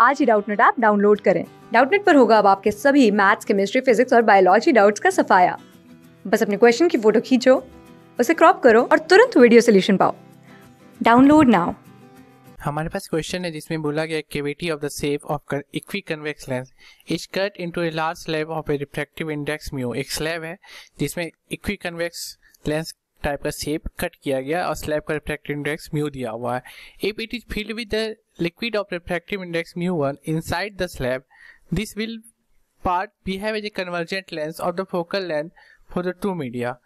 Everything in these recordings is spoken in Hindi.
आज ही डाउटनेट ऐप डाउनलोड करें डाउटनेट पर होगा अब आपके सभी मैथ्स केमिस्ट्री फिजिक्स और बायोलॉजी डाउट्स का सफाया बस अपने क्वेश्चन की फोटो खींचो उसे क्रॉप करो और तुरंत वीडियो सोल्यूशन पाओ डाउनलोड नाउ हमारे पास क्वेश्चन है जिसमें बोला गया activity of the shape of equiconvex lens is cut into a large slab of a refractive index mu एक स्लैब है जिसमें इक्वी कन्वेक्स लेंस टाइप का सेप कट किया गया और स्लैब का रिफ्रैक्टिव इंडेक्स म्यू दिया हुआ है if it is filled with the liquid of refractive index mu one inside the slab this will part behave as a convergent lens of the focal length for the two media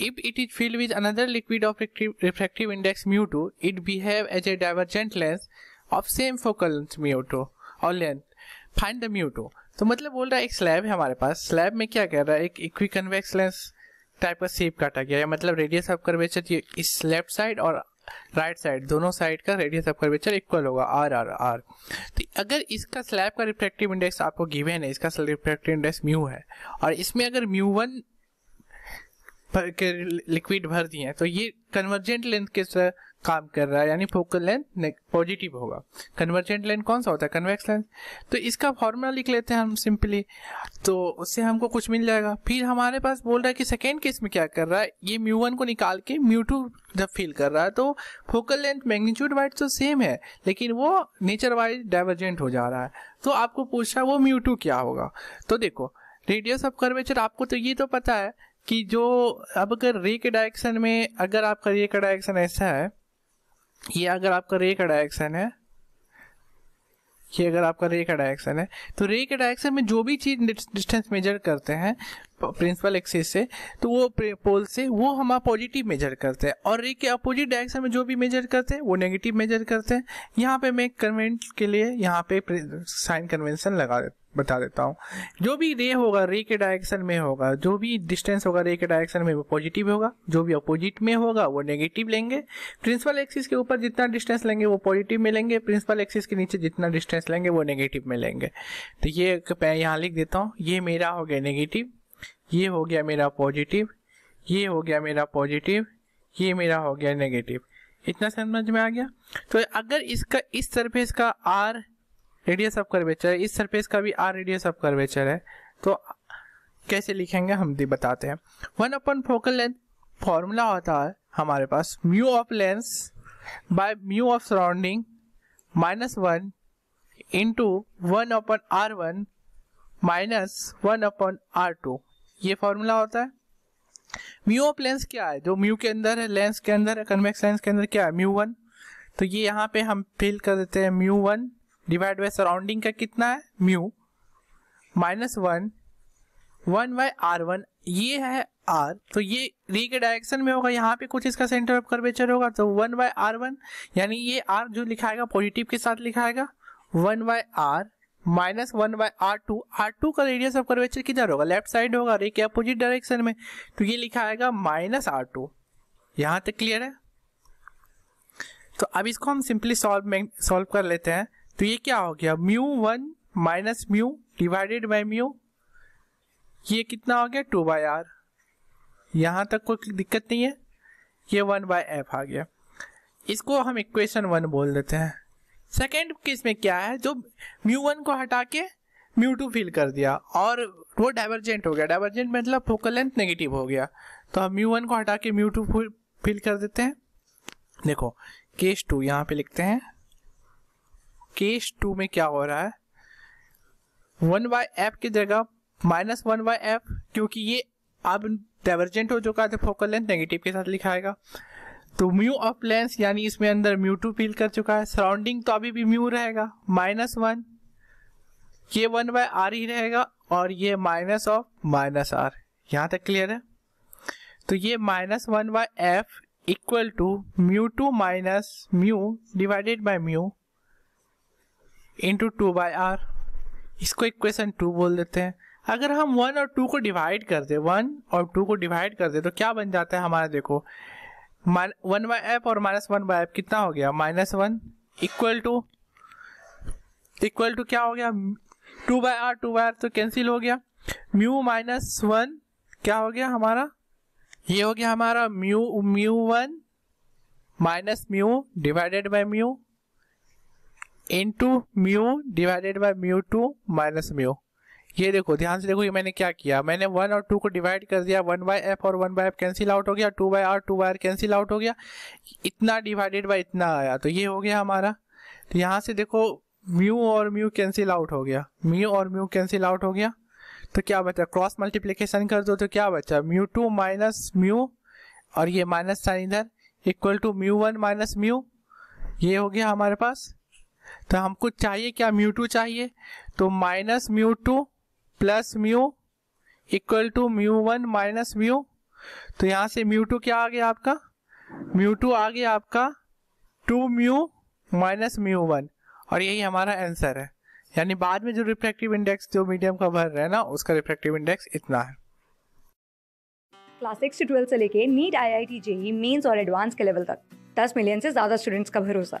if it is filled with another liquid of refractive index mu two it behave as a divergent lens of same focal mu two और length find the mu two तो मतलब बोल रहा है एक स्लैब है हमारे पास स्लैब में क्या कह रहा है एक इक्वी कन्वेक्स लेंस टाइप का सेप काटा गया है मतलब रेडियस ऑफ कर्वेचर इस लेफ्ट साइड और राइट right साइड दोनों साइड का रेडियस ऑफ कर्वेचर इक्वल होगा आर आर आर तो अगर इसका स्लैब का रिफ्लेक्टिव इंडेक्स आपको गिवन है इसका रिफ्लेक्टिव इंडेक्स म्यू है और इसमें अगर म्यू वन के लिक्विड भर दिए तो ये कन्वर्जेंट लेंथ के काम कर रहा है यानी फोकल लेंथ पॉजिटिव होगा कन्वर्जेंट लेंथ कौन सा होता है कन्वेक्स लेंथ तो इसका फॉर्मूला लिख लेते हैं हम सिंपली तो उससे हमको कुछ मिल जाएगा फिर हमारे पास बोल रहा है कि सेकेंड केस में क्या कर रहा है ये म्यू वन को निकाल के म्यू टू जब फील कर रहा है तो फोकल लेंथ मैग्नीट्यूड वाइज तो सेम है लेकिन वो नेचर वाइज डाइवर्जेंट हो जा रहा है तो आपको पूछा वो म्यू टू क्या होगा तो देखो रेडियस ऑफ कर्वेचर आपको तो ये तो पता है कि जो अब अगर रे के डायरेक्शन में अगर आपका रे का डायरेक्शन ऐसा है ये अगर आपका रे का डायरेक्शन है ये अगर आपका रे का डायरेक्शन है तो रे के डायरेक्शन में जो भी चीज डिस्टेंस मेजर करते हैं प्रिंसिपल एक्सिस से तो वो पोल से वो हम पॉजिटिव मेजर करते हैं और रे के अपोजिट डायरेक्शन में जो भी मेजर करते हैं वो नेगेटिव मेजर करते हैं यहाँ पे मैं कन्वेंट के लिए यहाँ पे साइन कन्वेंशन लगा देता बता देता हूँ जो भी रे होगा रे के डायरेक्शन में होगा जो भी डिस्टेंस होगा रे के डायरेक्शन में वो पॉजिटिव होगा जो भी अपोजिट में होगा वो नेगेटिव लेंगे प्रिंसिपल एक्सिस के ऊपर जितना डिस्टेंस लेंगे वो पॉजिटिव में लेंगे प्रिंसिपल एक्सिस के नीचे जितना डिस्टेंस लेंगे वो नेगेटिव में लेंगे तो ये मैं यहाँ लिख देता हूँ ये मेरा हो गया नेगेटिव ये हो गया मेरा पॉजिटिव ये हो गया मेरा पॉजिटिव ये मेरा हो गया नेगेटिव इतना समझ में आ गया तो अगर इसका इस सरफेस का आर रेडियस ऑफ कर्वेचर इस सरफेस का भी आर रेडियस ऑफ कर्वेचर है तो कैसे लिखेंगे हम भी बताते हैं one upon focal length formula होता है हमारे पास mu of lens by mu of surrounding minus one into one upon R one minus one upon R two ये फॉर्मूला होता है म्यू ऑफ लेंस क्या है जो म्यू के अंदर है लेंस के अंदर कन्वेक्स लेंस के अंदर क्या है म्यू वन तो ये यहाँ पे हम फिल कर देते हैं mu one divide by surrounding का कितना है mu minus one one by R one ये है आर तो ये रे के डायरेक्शन में होगा यहाँ पे कुछ इसका सेंटर ऑफ कर्वेचर होगा तो वन बाय आर वन यानी ये आर जो लिखाएगा पॉजिटिव के साथ लिखाएगा one by R minus one by R two R two का रेडियस ऑफ कर्वेचर किधर होगा लेफ्ट साइड होगा रे के अपोजिट डायरेक्शन में तो ये लिखाएगा माइनस आर टू यहाँ तक क्लियर है तो अब इसको हम सिंपली सॉल्व सॉल्व कर लेते हैं तो ये क्या हो गया mu one minus mu divided by mu ये कितना हो गया टू बाई आर यहाँ तक कोई दिक्कत नहीं है ये वन बाय एफ आ गया इसको हम इक्वेशन वन बोल देते हैं सेकेंड केस में क्या है जो म्यू वन को हटा के म्यू टू फिल कर दिया और वो डाइवर्जेंट हो गया डाइवर्जेंट मतलब फोकल लेंथ नेगेटिव हो गया तो हम म्यू वन को हटा के म्यू टू फिल कर देते हैं देखो केस टू यहाँ पे लिखते हैं केस टू में क्या हो रहा है वन बाय एफ की जगह माइनस वन बाय एफ क्योंकि ये अब डाइवर्जेंट हो चुका था तो फोकल लेंथ नेगेटिव के साथ लिखाएगा तो म्यू ऑफ लेंस यानी इसमें अंदर म्यू टू फील कर चुका है सराउंडिंग तो अभी भी म्यू रहेगा माइनस वन ये वन बाय आर ही रहेगा और ये माइनस ऑफ माइनस आर यहाँ तक क्लियर है तो ये minus one by F equal to mu two minus mu divided by mu into two by R इसको इक्वेशन टू बोल देते हैं अगर हम वन और टू को डिवाइड कर दे वन और टू को डिवाइड कर दे तो क्या बन जाता है हमारा देखो वन बाई एफ और माइनस वन बाई एफ कितना हो गया minus one equal to equal to क्या हो गया two by R two by R तो कैंसिल हो गया म्यू माइनस वन क्या हो गया हमारा ये हो गया हमारा mu mu one minus mu divided by mu into mu divided by mu two minus mu ये देखो ध्यान से देखो ये मैंने क्या किया मैंने वन और टू को डिवाइड कर दिया वन बाई एफ और one by F cancel out हो गया two by R two by R cancel out हो गया इतना डिवाइडेड बाई इतना आया तो ये हो गया हमारा तो यहाँ से देखो म्यू और म्यू कैंसिल आउट हो गया म्यू और म्यू कैंसिल आउट हो गया तो क्या बचा क्रॉस मल्टीप्लीकेशन कर दो तो क्या बचा म्यू टू माइनस म्यू और ये माइनस साइन इधर equal to mu one minus mu ये हो गया हमारे पास तो हमको चाहिए क्या म्यू टू चाहिए तो minus mu two plus mu equal to mu one minus mu तो यहां से म्यू टू क्या आ गया आपका म्यू टू आ गया आपका two mu minus mu one और यही हमारा आंसर है यानी बाद में जो रिफ्रैक्टिव इंडेक्स जो मीडियम का भर रहे ना उसका रिफ्रैक्टिव इंडेक्स इतना है क्लास सिक्स से ट्वेल्थ से लेके NEET I I T JEE mains और एडवांस के लेवल तक दस मिलियन से ज्यादा स्टूडेंट्स का भरोसा